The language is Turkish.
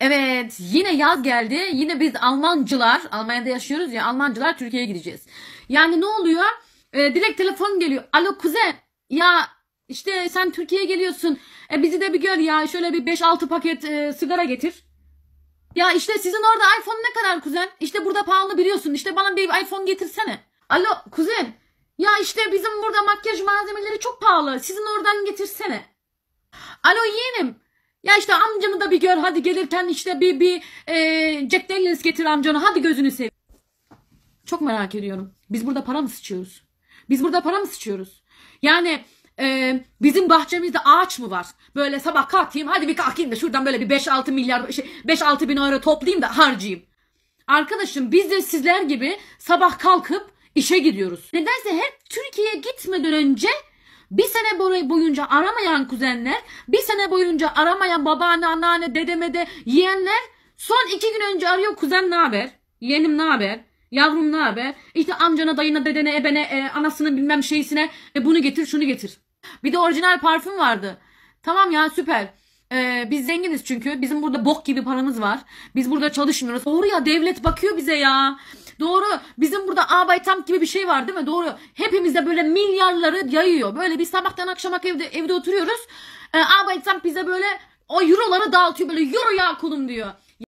Evet yine yaz geldi. Yine biz Almancılar, Almanya'da yaşıyoruz ya Almancılar Türkiye'ye gideceğiz. Yani ne oluyor? E, direkt telefon geliyor. Alo kuzen ya işte sen Türkiye'ye geliyorsun. E, bizi de bir gör ya şöyle bir 5-6 paket e, sigara getir. Ya işte sizin orada iPhone ne kadar kuzen? İşte burada pahalı biliyorsun. İşte bana bir iPhone getirsene. Alo kuzen ya işte bizim burada makyaj malzemeleri çok pahalı. Sizin oradan getirsene. Alo yeğenim ya işte amcamı da bir gör hadi gelirken işte bir bir e, Jack Daniels getir amcanı hadi gözünü sev. Çok merak ediyorum. Biz burada para mı sıçıyoruz? Biz burada para mı sıçıyoruz? Yani e, bizim bahçemizde ağaç mı var? Böyle sabah kalkayım hadi bir kalkayım da şuradan böyle bir 5-6 milyar şey, 5-6 bin euro toplayayım da harcayayım. Arkadaşım biz de sizler gibi sabah kalkıp işe gidiyoruz. Nedense hep Türkiye'ye gitmeden önce bir sene boyunca aramayan kuzenler, bir sene boyunca aramayan babaanne, anneanne, dedemede yiyenler son iki gün önce arıyor kuzen ne haber? Yeğenim ne haber? Yavrum ne haber? İşte amcana, dayına, dedene, ebene, e, anasının bilmem şeysine e, bunu getir, şunu getir. Bir de orijinal parfüm vardı. Tamam ya süper. Ee, biz zenginiz çünkü. Bizim burada bok gibi paramız var. Biz burada çalışmıyoruz. Doğru ya devlet bakıyor bize ya. Doğru. Bizim burada abaytam gibi bir şey var değil mi? Doğru. Hepimizde böyle milyarları yayıyor. Böyle bir sabahtan akşama evde evde oturuyoruz. Ee, abaytam bize böyle o euroları dağıtıyor. Böyle euro ya kulum diyor.